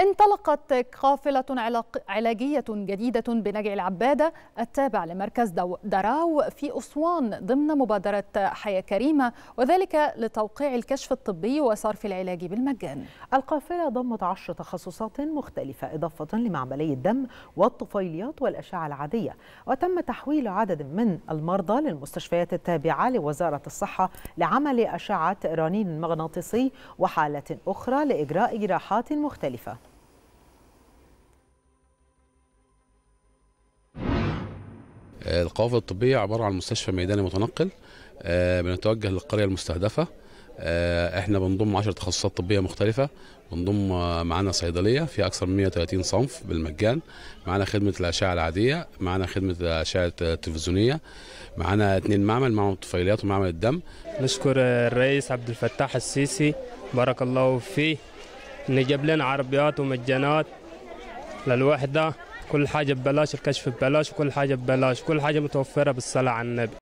انطلقت قافلة علاجية جديدة بنجع العبادة التابع لمركز دراو في أسوان ضمن مبادرة حياة كريمة وذلك لتوقيع الكشف الطبي وصرف العلاج بالمجان القافلة ضمت عشر تخصصات مختلفة إضافة لمعملي الدم والطفيليات والأشعة العادية وتم تحويل عدد من المرضى للمستشفيات التابعة لوزارة الصحة لعمل أشعة رنين مغناطيسي وحالة أخرى لإجراء جراحات مختلفة آه، القوافل الطبية عبارة عن مستشفى ميداني متنقل آه، بنتوجه للقرية المستهدفة آه، احنا بنضم 10 تخصصات طبيه مختلفه بنضم معانا صيدليه في اكثر من 130 صنف بالمجان معانا خدمه الاشعه العاديه معانا خدمه الاشعه التلفزيونيه معانا اثنين معمل معمل الطفيليات ومعمل الدم نشكر الرئيس عبد الفتاح السيسي بارك الله فيه ان جاب لنا عربيات ومجانات للوحده كل حاجه ببلاش الكشف ببلاش كل حاجه ببلاش كل حاجه متوفره بالصلاه على النبي